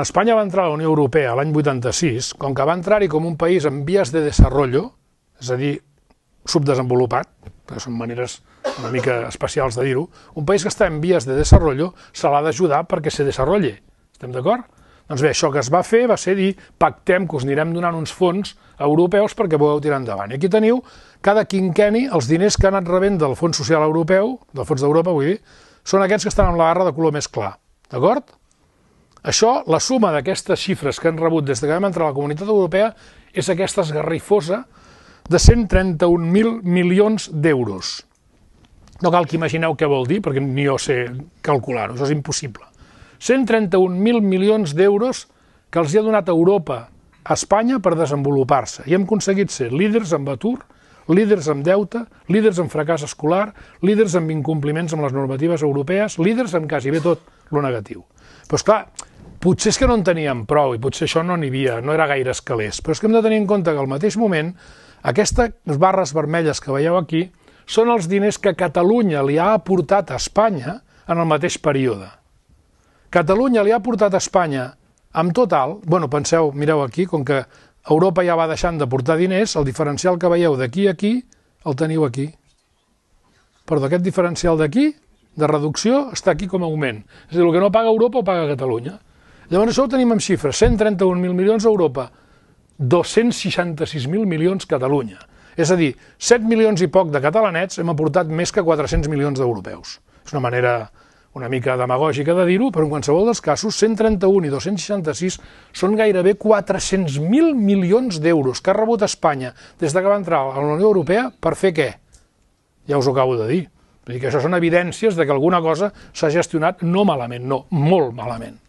Quan Espanya va entrar a la Unió Europea l'any 86, com que va entrar-hi com un país en vies de desenvolupament, és a dir, subdesenvolupat, que són maneres una mica especials de dir-ho, un país que està en vies de desenvolupament se l'ha d'ajudar perquè se desenvolupi. Estem d'acord? Doncs bé, això que es va fer va ser dir pactem que us anirem donant uns fons europeus perquè podeu tirar endavant. I aquí teniu cada quinqueni els diners que han anat rebent del Fons Social Europeu, del Fons d'Europa, vull dir, són aquests que estan amb la barra de color més clar. D'acord? Això, la suma d'aquestes xifres que han rebut des que vam entrar a la Comunitat Europea és aquesta esgarrifosa de 131.000 milions d'euros. No cal que imagineu què vol dir, perquè ni jo sé calcular-ho, això és impossible. 131.000 milions d'euros que els hi ha donat Europa, a Espanya, per desenvolupar-se. I hem aconseguit ser líders en atur, líders en deute, líders en fracàs escolar, líders en incompliments amb les normatives europees, líders en quasi bé tot lo negatiu. Però, esclar, Potser és que no en teníem prou i potser això no n'hi havia, no era gaire escalers, però és que hem de tenir en compte que al mateix moment aquestes barres vermelles que veieu aquí són els diners que Catalunya li ha aportat a Espanya en el mateix període. Catalunya li ha aportat a Espanya en total, bueno, penseu, mireu aquí, com que Europa ja va deixant de portar diners, el diferencial que veieu d'aquí a aquí el teniu aquí. Perdó, aquest diferencial d'aquí, de reducció, està aquí com a augment. És a dir, el que no paga Europa ho paga Catalunya. Llavors això ho tenim en xifres, 131.000 milions a Europa, 266.000 milions a Catalunya. És a dir, 7 milions i poc de catalanets hem aportat més que 400 milions d'europeus. És una manera una mica demagògica de dir-ho, però en qualsevol dels casos, 131 i 266 són gairebé 400.000 milions d'euros que ha rebut Espanya des de que va entrar a la Unió Europea per fer què? Ja us ho acabo de dir. Vull dir que això són evidències de que alguna cosa s'ha gestionat no malament, no, molt malament.